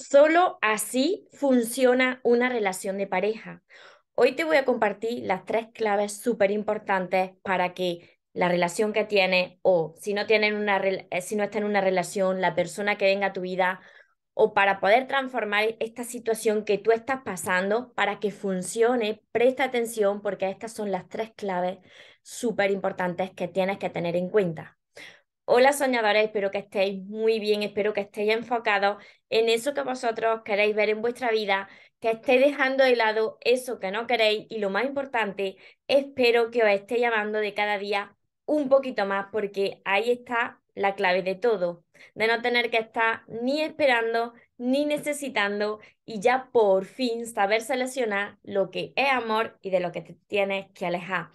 Solo así funciona una relación de pareja. Hoy te voy a compartir las tres claves súper importantes para que la relación que tiene o si no, tienen una, eh, si no en una relación, la persona que venga a tu vida o para poder transformar esta situación que tú estás pasando para que funcione, presta atención porque estas son las tres claves súper importantes que tienes que tener en cuenta. Hola soñadores, espero que estéis muy bien, espero que estéis enfocados en eso que vosotros queréis ver en vuestra vida, que estéis dejando de lado eso que no queréis y lo más importante, espero que os esté llamando de cada día un poquito más porque ahí está la clave de todo, de no tener que estar ni esperando ni necesitando y ya por fin saber seleccionar lo que es amor y de lo que te tienes que alejar.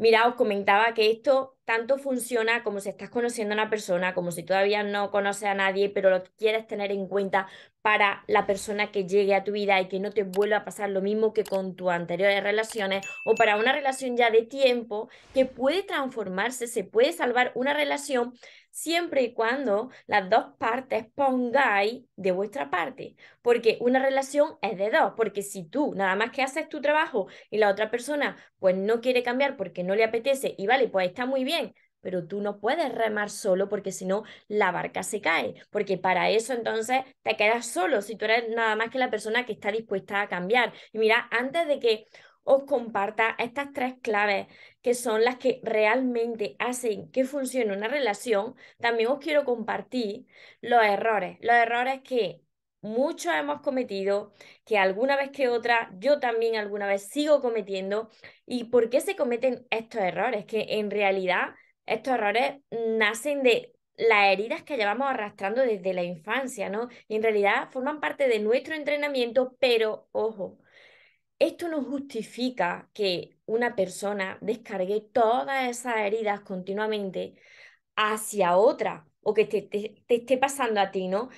Mira, os comentaba que esto tanto funciona como si estás conociendo a una persona, como si todavía no conoces a nadie, pero lo quieres tener en cuenta para la persona que llegue a tu vida y que no te vuelva a pasar lo mismo que con tus anteriores relaciones o para una relación ya de tiempo que puede transformarse, se puede salvar una relación siempre y cuando las dos partes pongáis de vuestra parte, porque una relación es de dos, porque si tú nada más que haces tu trabajo y la otra persona pues no quiere cambiar porque no le apetece y vale, pues está muy bien, pero tú no puedes remar solo porque si no la barca se cae, porque para eso entonces te quedas solo si tú eres nada más que la persona que está dispuesta a cambiar. Y mira, antes de que os comparta estas tres claves que son las que realmente hacen que funcione una relación, también os quiero compartir los errores, los errores que muchos hemos cometido, que alguna vez que otra, yo también alguna vez sigo cometiendo, y por qué se cometen estos errores, que en realidad estos errores nacen de las heridas que llevamos arrastrando desde la infancia, ¿no? Y en realidad forman parte de nuestro entrenamiento, pero ojo, esto no justifica que una persona descargue todas esas heridas continuamente hacia otra o que te, te, esté pasando a ti, ¿no?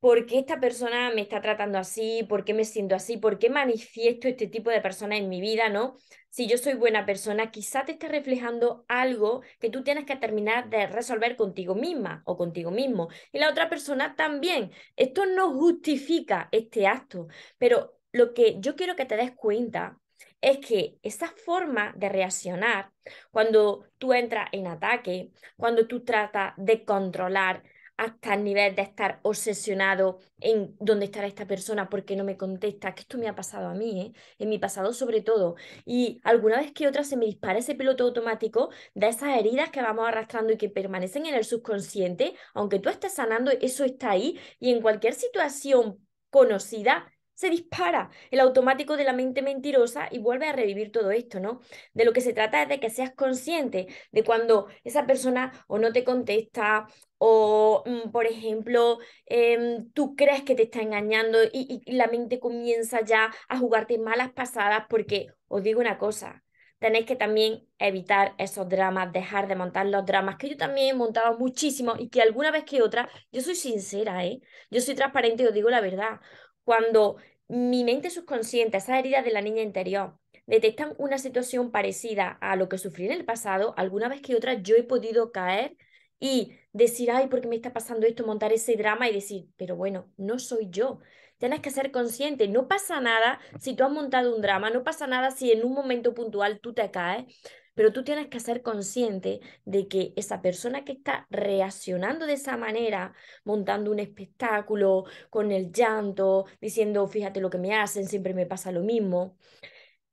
¿Por qué esta persona me está tratando así? ¿Por qué me siento así? ¿Por qué manifiesto este tipo de persona en mi vida? ¿No? Si yo soy buena persona, quizá te esté reflejando algo que tú tienes que terminar de resolver contigo misma o contigo mismo. Y la otra persona también. Esto no justifica este acto, pero lo que yo quiero que te des cuenta es que esa forma de reaccionar, cuando tú entras en ataque, cuando tú tratas de controlar hasta el nivel de estar obsesionado en dónde estará esta persona, porque no me contesta, que esto me ha pasado a mí, ¿eh? en mi pasado sobre todo. Y alguna vez que otra se me dispara ese piloto automático de esas heridas que vamos arrastrando y que permanecen en el subconsciente, aunque tú estés sanando, eso está ahí y en cualquier situación conocida se dispara el automático de la mente mentirosa y vuelve a revivir todo esto, ¿no? De lo que se trata es de que seas consciente de cuando esa persona o no te contesta o, mm, por ejemplo, em, tú crees que te está engañando y, la mente comienza ya a jugarte malas pasadas porque, os digo una cosa, tenéis que también evitar esos dramas, dejar de montar los dramas, que yo también he montado muchísimo y que alguna vez que otra, yo soy sincera, ¿eh? yo soy transparente y os digo la verdad cuando mi mente subconsciente, esas heridas de la niña interior, detectan una situación parecida a lo que sufrí en el pasado, alguna vez que otra yo he podido caer y decir, ay, ¿por qué me está pasando esto? Montar ese drama y decir, pero bueno, no soy yo. Tienes que ser consciente, no pasa nada si tú has montado un drama, no pasa nada si en un momento puntual tú te caes, pero tú tienes que ser consciente de que esa persona que está reaccionando de esa manera, montando un espectáculo, con el llanto, diciendo, fíjate lo que me hacen, siempre me pasa lo mismo,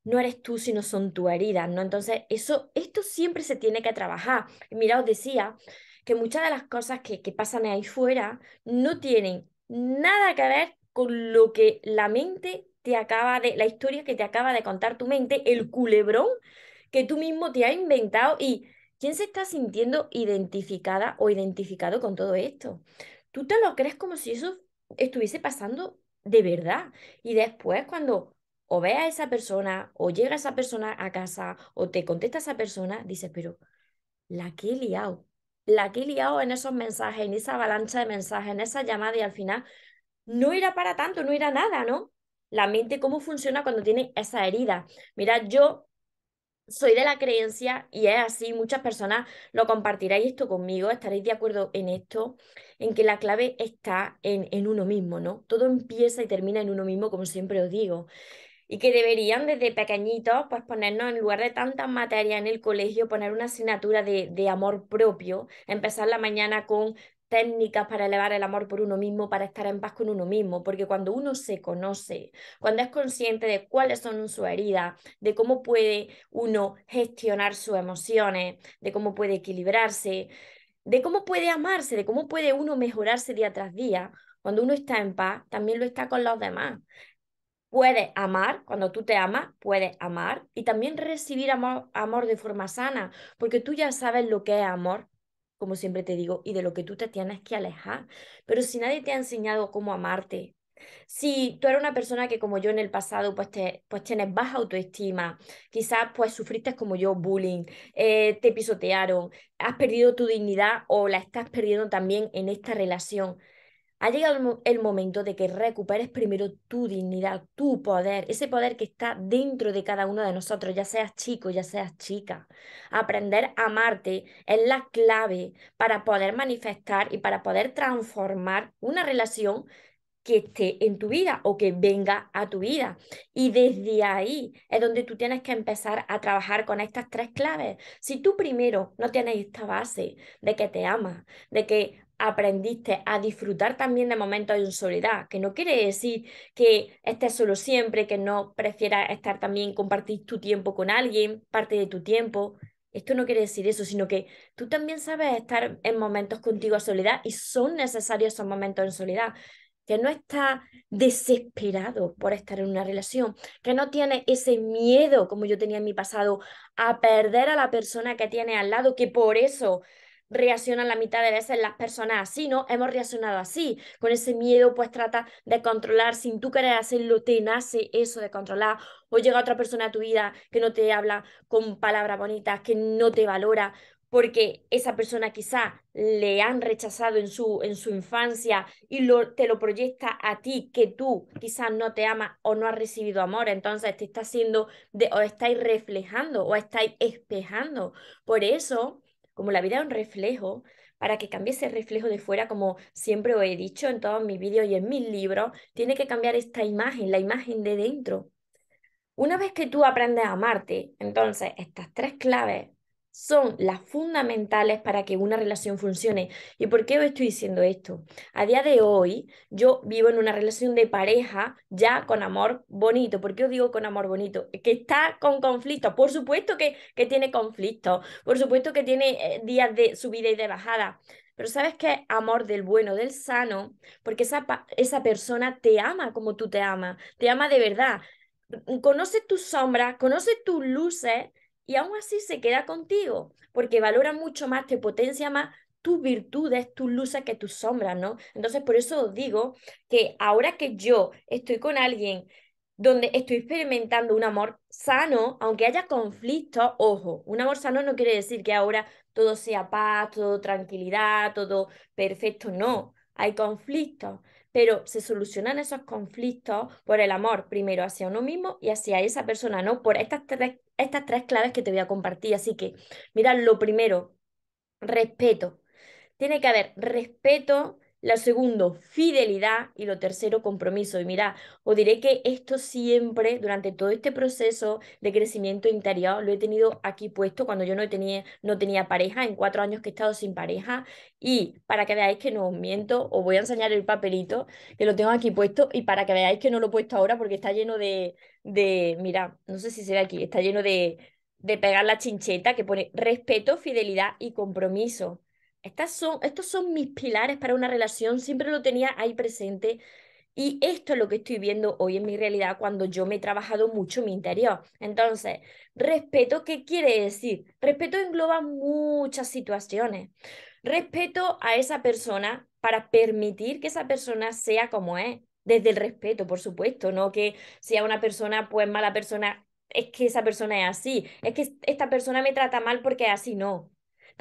no eres tú, sino son tus heridas, ¿no? Entonces, eso, esto siempre se tiene que trabajar. Mira, os decía que muchas de las cosas que, que pasan ahí fuera no tienen nada que ver con lo que la mente te acaba de, la historia que te acaba de contar tu mente, el culebrón que tú mismo te has inventado y ¿quién se está sintiendo identificada o identificado con todo esto? Tú te lo crees como si eso estuviese pasando de verdad. Y después cuando o ve a esa persona o llega esa persona a casa o te contesta esa persona, dices, pero la que he liado, la que he liado en esos mensajes, en esa avalancha de mensajes, en esa llamada y al final no era para tanto, no era nada, ¿no? La mente, cómo funciona cuando tiene esa herida. Mira, yo soy de la creencia, y es así, muchas personas lo compartiráis esto conmigo, estaréis de acuerdo en esto, en que la clave está en, en uno mismo, ¿no? Todo empieza y termina en uno mismo, como siempre os digo. Y que deberían desde pequeñitos, pues ponernos en lugar de tantas materias en el colegio, poner una asignatura de, de amor propio, empezar la mañana con técnicas para elevar el amor por uno mismo, para estar en paz con uno mismo, porque cuando uno se conoce, cuando es consciente de cuáles son sus heridas, de cómo puede uno gestionar sus emociones, de cómo puede equilibrarse, de cómo puede amarse, de cómo puede uno mejorarse día tras día, cuando uno está en paz, también lo está con los demás. Puedes amar, cuando tú te amas, puedes amar y también recibir amor, amor de forma sana, porque tú ya sabes lo que es amor, como siempre te digo, y de lo que tú te tienes que alejar. Pero si nadie te ha enseñado cómo amarte, si tú eres una persona que como yo en el pasado pues, te, pues tienes baja autoestima, quizás pues sufriste como yo bullying, eh, te pisotearon, has perdido tu dignidad o la estás perdiendo también en esta relación, ha llegado el, momento de que recuperes primero tu dignidad, tu poder, ese poder que está dentro de cada uno de nosotros, ya seas chico, ya seas chica. Aprender a amarte es la clave para poder manifestar y para poder transformar una relación que esté en tu vida o que venga a tu vida. Y desde ahí es donde tú tienes que empezar a trabajar con estas tres claves. Si tú primero no tienes esta base de que te amas, de que aprendiste a disfrutar también de momentos de soledad, que no quiere decir que estés solo siempre, que no prefieras estar también, compartir tu tiempo con alguien, parte de tu tiempo. Esto no quiere decir eso, sino que tú también sabes estar en momentos contigo a soledad y son necesarios esos momentos en soledad. Que no está desesperado por estar en una relación, que no tiene ese miedo como yo tenía en mi pasado a perder a la persona que tiene al lado, que por eso reaccionan la mitad de veces las personas así, ¿no? Hemos reaccionado así, con ese miedo pues trata de controlar, sin tú querer hacerlo, te nace eso de controlar, o llega otra persona a tu vida que no te habla con palabras bonitas, que no te valora, porque esa persona quizá le han rechazado en su, en su infancia y lo, te lo proyecta a ti, que tú quizás no te amas o no has recibido amor, entonces te está haciendo, o estáis reflejando o estáis espejando. Por eso como la vida es un reflejo, para que cambie ese reflejo de fuera, como siempre os he dicho en todos mis vídeos y en mis libros, tiene que cambiar esta imagen, la imagen de dentro. Una vez que tú aprendes a amarte, entonces estas tres claves son las fundamentales para que una relación funcione. ¿Y por qué os estoy diciendo esto? A día de hoy yo vivo en una relación de pareja ya con amor bonito. ¿Por qué os digo con amor bonito? Que está con conflictos. Por supuesto que, que tiene conflictos. Por supuesto que tiene eh, días de subida y de bajada. Pero sabes que amor del bueno, del sano, porque esa, esa persona te ama como tú te amas. Te ama de verdad. Conoce tus sombras, conoce tus luces y aún así se queda contigo, porque valora mucho más, te potencia más tus virtudes, tus luces que tus sombras, ¿no? Entonces, por eso os digo que ahora que yo estoy con alguien donde estoy experimentando un amor sano, aunque haya conflictos, ojo, un amor sano no quiere decir que ahora todo sea paz, todo tranquilidad, todo perfecto, no, hay conflictos, pero se solucionan esos conflictos por el amor, primero hacia uno mismo y hacia esa persona, ¿no? Por estas tres, estas tres claves que te voy a compartir. Así que, mira, lo primero, respeto. Tiene que haber respeto la segundo, fidelidad y lo tercero, compromiso. Y mirad os diré que esto siempre, durante todo este proceso de crecimiento interior, lo he tenido aquí puesto cuando yo no tenía, no tenía pareja, en cuatro años que he estado sin pareja. Y para que veáis que no os miento, os voy a enseñar el papelito que lo tengo aquí puesto y para que veáis que no lo he puesto ahora porque está lleno de, de no sé si se ve aquí, está lleno de, de pegar la chincheta que pone respeto, fidelidad y compromiso. Estas son, estos son mis pilares para una relación, siempre lo tenía ahí presente. Y esto es lo que estoy viendo hoy en mi realidad cuando yo me he trabajado mucho mi interior. Entonces, respeto, ¿qué quiere decir? Respeto engloba muchas situaciones. Respeto a esa persona para permitir que esa persona sea como es, desde el respeto, por supuesto, no que sea una persona, pues mala persona, es que esa persona es así, es que esta persona me trata mal porque así, no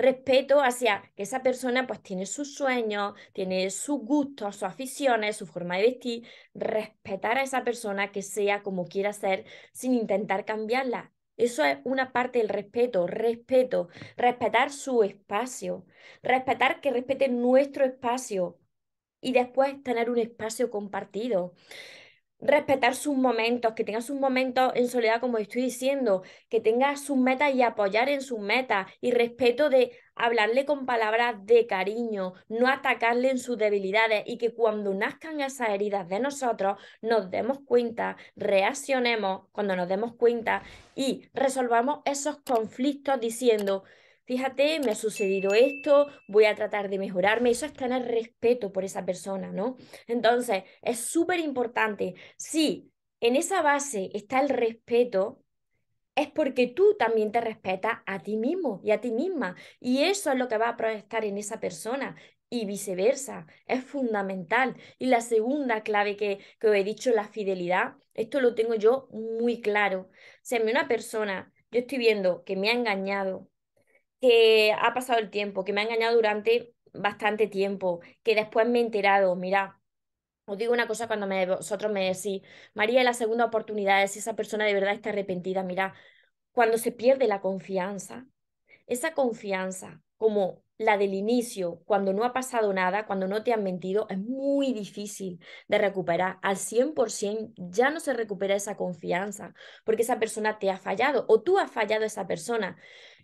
respeto hacia que esa persona pues tiene sus sueños, tiene sus gustos, sus aficiones, su forma de vestir, respetar a esa persona que sea como quiera ser sin intentar cambiarla. Eso es una parte del respeto, respeto, respetar su espacio, respetar que respete nuestro espacio y después tener un espacio compartido respetar sus momentos, que tenga sus momentos en soledad, como estoy diciendo, que tenga sus metas y apoyar en sus metas y respeto de hablarle con palabras de cariño, no atacarle en sus debilidades y que cuando nazcan esas heridas de nosotros nos demos cuenta, reaccionemos cuando nos demos cuenta y resolvamos esos conflictos diciendo, fíjate, me ha sucedido esto, voy a tratar de mejorarme. Eso es tener respeto por esa persona, ¿no? Entonces, es súper importante. Si en esa base está el respeto, es porque tú también te respetas a ti mismo y a ti misma. Y eso es lo que va a proyectar en esa persona y viceversa. Es fundamental. Y la segunda clave que, os he dicho, la fidelidad, esto lo tengo yo muy claro. si una persona, yo estoy viendo que me ha engañado, que ha pasado el tiempo, que me ha engañado durante bastante tiempo, que después me he enterado, mira, os digo una cosa cuando me, vosotros me decís, María, la segunda oportunidad es si esa persona de verdad está arrepentida, mira, cuando se pierde la confianza, esa confianza como la del inicio, cuando no ha pasado nada, cuando no te han mentido, es muy difícil de recuperar. Al 100% ya no se recupera esa confianza porque esa persona te ha fallado o tú has fallado a esa persona.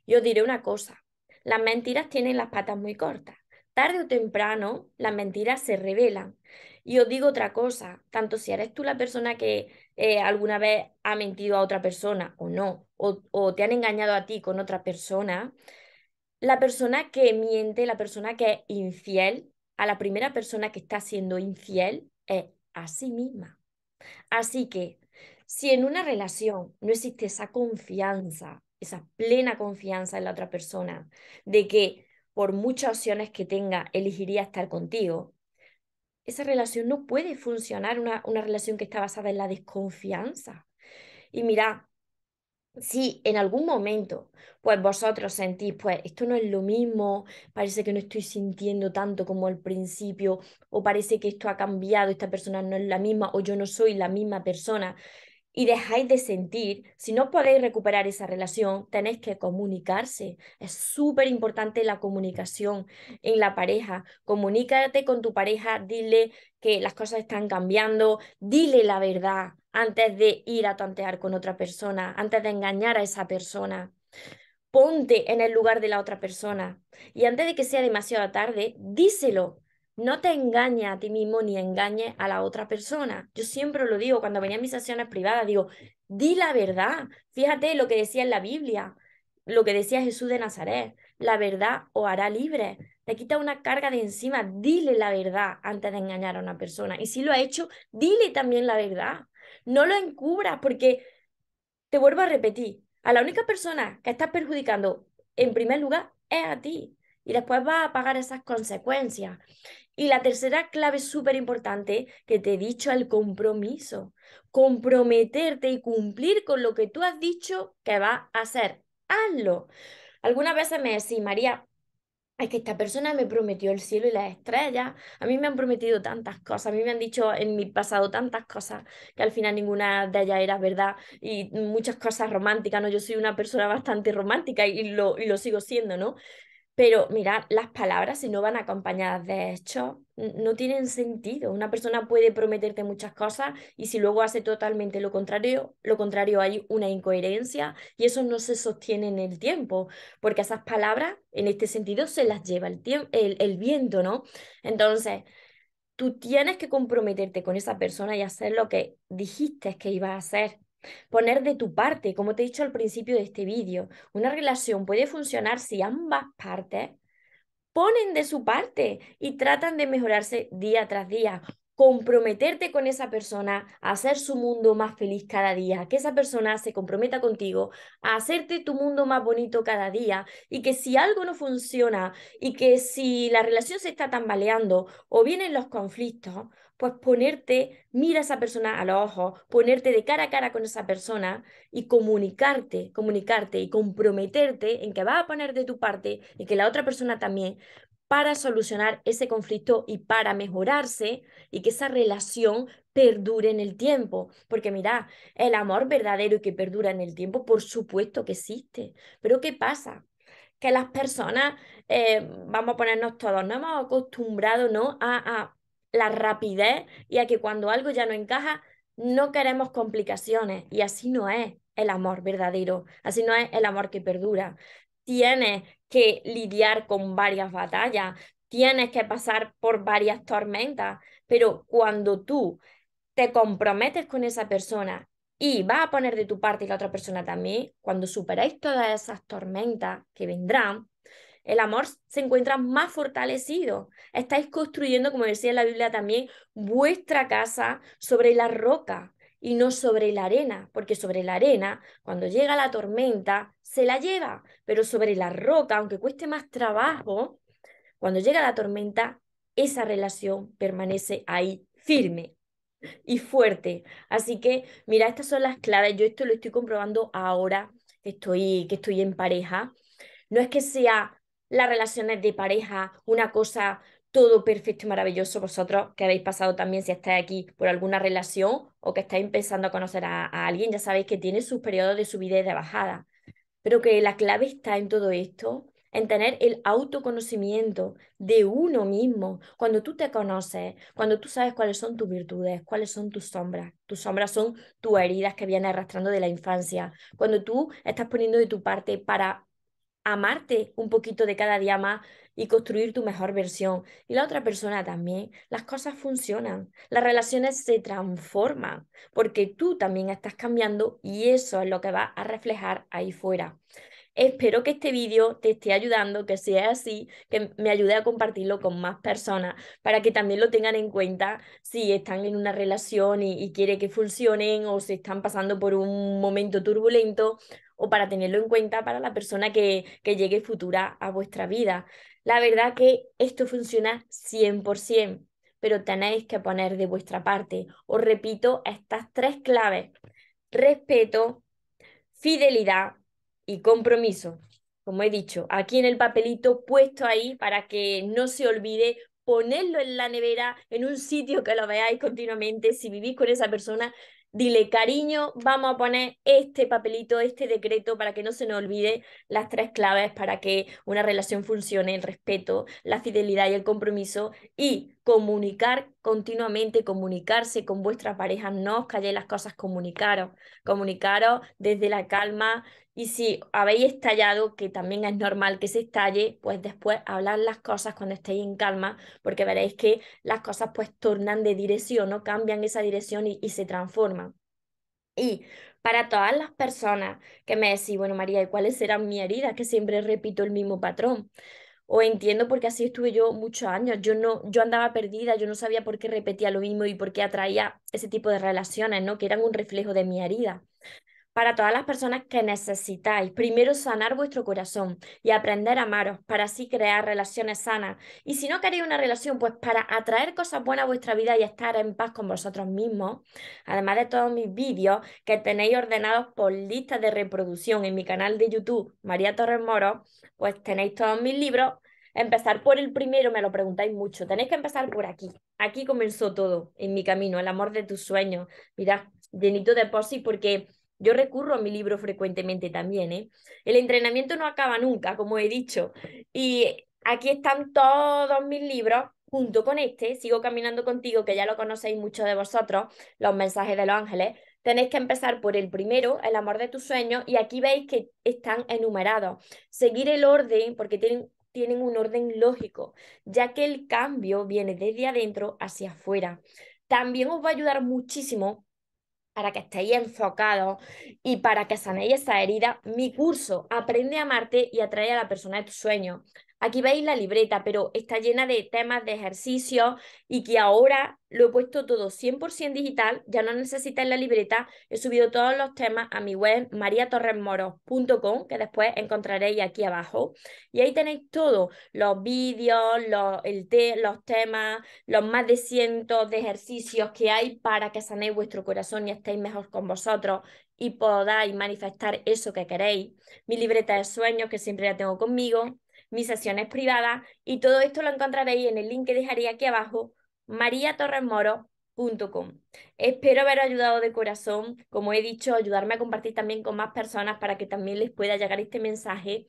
Yo diré una cosa, las mentiras tienen las patas muy cortas. Tarde o temprano, las mentiras se revelan. Y os digo otra cosa, tanto si eres tú la persona que eh, alguna vez ha mentido a otra persona o no, o, o te han engañado a ti con otra persona, la persona que miente, la persona que es infiel, a la primera persona que está siendo infiel es a sí misma. Así que si en una relación no existe esa confianza, esa plena confianza en la otra persona, de que por muchas opciones que tenga, elegiría estar contigo, esa relación no puede funcionar, una, relación que está basada en la desconfianza. Y mira, si en algún momento, pues vosotros sentís, pues esto no es lo mismo, parece que no estoy sintiendo tanto como al principio, o parece que esto ha cambiado, esta persona no es la misma, o yo no soy la misma persona, y dejáis de sentir, si no podéis recuperar esa relación, tenéis que comunicarse. Es súper importante la comunicación en la pareja. Comunícate con tu pareja, dile que las cosas están cambiando, dile la verdad antes de ir a tantear con otra persona, antes de engañar a esa persona. Ponte en el lugar de la otra persona y antes de que sea demasiado tarde, díselo no te engañes a ti mismo ni engañes a la otra persona. Yo siempre lo digo cuando venía a mis sesiones privadas, digo, di la verdad. Fíjate lo que decía en la Biblia, lo que decía Jesús de Nazaret. La verdad os hará libre. Te quita una carga de encima. Dile la verdad antes de engañar a una persona. Y si lo ha hecho, dile también la verdad. No lo encubras porque, te vuelvo a repetir, a la única persona que estás perjudicando en primer lugar es a ti y después vas a pagar esas consecuencias. Y la tercera clave súper importante que te he dicho, el compromiso. Comprometerte y cumplir con lo que tú has dicho que vas a hacer. Hazlo. Algunas veces me decís, María, es que esta persona me prometió el cielo y las estrellas. A mí me han prometido tantas cosas, a mí me han dicho en mi pasado tantas cosas que al final ninguna de ellas era verdad y muchas cosas románticas, ¿no? Yo soy una persona bastante romántica y lo, y lo sigo siendo, ¿no? Pero mirad, las palabras, si no van acompañadas de hechos, no tienen sentido. Una persona puede prometerte muchas cosas y si luego hace totalmente lo contrario, lo contrario hay una incoherencia y eso no se sostiene en el tiempo, porque esas palabras, en este sentido, se las lleva el, el viento, ¿no? Entonces, tú tienes que comprometerte con esa persona y hacer lo que dijiste que ibas a hacer. Poner de tu parte, como te he dicho al principio de este vídeo, una relación puede funcionar si ambas partes ponen de su parte y tratan de mejorarse día tras día comprometerte con esa persona, a hacer su mundo más feliz cada día, que esa persona se comprometa contigo, a hacerte tu mundo más bonito cada día y que si algo no funciona y que si la relación se está tambaleando o vienen los conflictos, pues ponerte, mira a esa persona a los ojos, ponerte de cara a cara con esa persona y comunicarte, comunicarte y comprometerte en que vas a poner de tu parte y que la otra persona también, para solucionar ese conflicto y para mejorarse y que esa relación perdure en el tiempo. Porque mira, el amor verdadero y que perdura en el tiempo, por supuesto que existe. Pero ¿qué pasa? Que las personas, eh, vamos a ponernos todos, no hemos acostumbrado ¿no? A, a la rapidez y a que cuando algo ya no encaja, no queremos complicaciones. Y así no es el amor verdadero, así no es el amor que perdura tienes que lidiar con varias batallas, tienes que pasar por varias tormentas, pero cuando tú te comprometes con esa persona y vas a poner de tu parte y la otra persona también, cuando superáis todas esas tormentas que vendrán, el amor se encuentra más fortalecido. Estáis construyendo, como decía la Biblia también, vuestra casa sobre la roca y no sobre la arena, porque sobre la arena, cuando llega la tormenta, se la lleva, pero sobre la roca, aunque cueste más trabajo, cuando llega la tormenta, esa relación permanece ahí firme y fuerte. Así que, mira, estas son las claves. Yo esto lo estoy comprobando ahora que estoy, que estoy en pareja. No es que sea las relaciones de pareja una cosa todo perfecto y maravilloso vosotros que habéis pasado también si estáis aquí por alguna relación o que estáis empezando a conocer a, alguien, ya sabéis que tiene sus periodos de subida y de bajada, pero que la clave está en todo esto, en tener el autoconocimiento de uno mismo. Cuando tú te conoces, cuando tú sabes cuáles son tus virtudes, cuáles son tus sombras. Tus sombras son tus heridas que vienen arrastrando de la infancia. Cuando tú estás poniendo de tu parte para amarte un poquito de cada día más y construir tu mejor versión. Y la otra persona también. Las cosas funcionan, las relaciones se transforman porque tú también estás cambiando y eso es lo que va a reflejar ahí fuera. Espero que este vídeo te esté ayudando, que si es así, que me ayude a compartirlo con más personas para que también lo tengan en cuenta si están en una relación y, quiere que funcionen o si están pasando por un momento turbulento o para tenerlo en cuenta para la persona que, que llegue futura a vuestra vida. La verdad que esto funciona 100%, pero tenéis que poner de vuestra parte. Os repito estas tres claves. Respeto, fidelidad y compromiso. Como he dicho, aquí en el papelito puesto ahí para que no se olvide ponerlo en la nevera, en un sitio que lo veáis continuamente. Si vivís con esa persona, dile cariño, vamos a poner este papelito, este decreto para que no se nos olvide las tres claves para que una relación funcione, el respeto, la fidelidad y el compromiso y comunicar continuamente, comunicarse con vuestras parejas, no os calléis las cosas, comunicaros, comunicaros desde la calma y si habéis estallado, que también es normal que se estalle, pues después hablad las cosas cuando estéis en calma, porque veréis que las cosas pues tornan de dirección, cambian esa dirección y, se transforman. Y para todas las personas que me decís, bueno María, ¿y cuáles serán mi heridas? Que siempre repito el mismo patrón o entiendo porque así estuve yo muchos años. Yo no, yo andaba perdida, yo no sabía por qué repetía lo mismo y por qué atraía ese tipo de relaciones, ¿no? Que eran un reflejo de mi herida para todas las personas que necesitáis. Primero sanar vuestro corazón y aprender a amaros para así crear relaciones sanas. Y si no queréis una relación, pues para atraer cosas buenas a vuestra vida y estar en paz con vosotros mismos. Además de todos mis vídeos que tenéis ordenados por lista de reproducción en mi canal de YouTube, María Torres Moro, pues tenéis todos mis libros. Empezar por el primero, me lo preguntáis mucho. Tenéis que empezar por aquí. Aquí comenzó todo en mi camino, el amor de tus sueños. Mirad, llenito de posi, porque yo recurro a mi libro frecuentemente también. ¿eh? El entrenamiento no acaba nunca, como he dicho. Y aquí están todos mis libros junto con este. Sigo caminando contigo, que ya lo conocéis muchos de vosotros, los mensajes de los ángeles. Tenéis que empezar por el primero, el amor de tus sueños, y aquí veis que están enumerados. Seguir el orden, porque tienen, tienen un orden lógico, ya que el cambio viene desde adentro hacia afuera. También os va a ayudar muchísimo para que estéis enfocados y para que sanéis esa herida, mi curso Aprende a amarte y Atrae a la persona de tus sueños. Aquí veis la libreta, pero está llena de temas, de ejercicios y que ahora lo he puesto todo 100% digital, ya no necesitáis la libreta, he subido todos los temas a mi web mariatorresmoros.com, que después encontraréis aquí abajo. Y ahí tenéis todo, los vídeos, los, el los temas, los más de cientos de ejercicios que hay para que sanéis vuestro corazón y estéis mejor con vosotros y podáis manifestar eso que queréis. Mi libreta de sueños que siempre la tengo conmigo, mis sesiones privadas y todo esto lo encontraréis en el link que dejaré aquí abajo, mariatorresmoro.com. Espero haber ayudado de corazón, como he dicho, ayudarme a compartir también con más personas para que también les pueda llegar este mensaje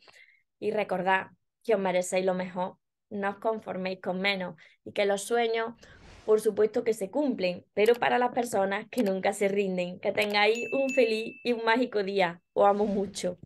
y recordad que os merecéis lo mejor, no os conforméis con menos y que los sueños por supuesto que se cumplen, pero para las personas que nunca se rinden, que tengáis un feliz y un mágico día. Os amo mucho.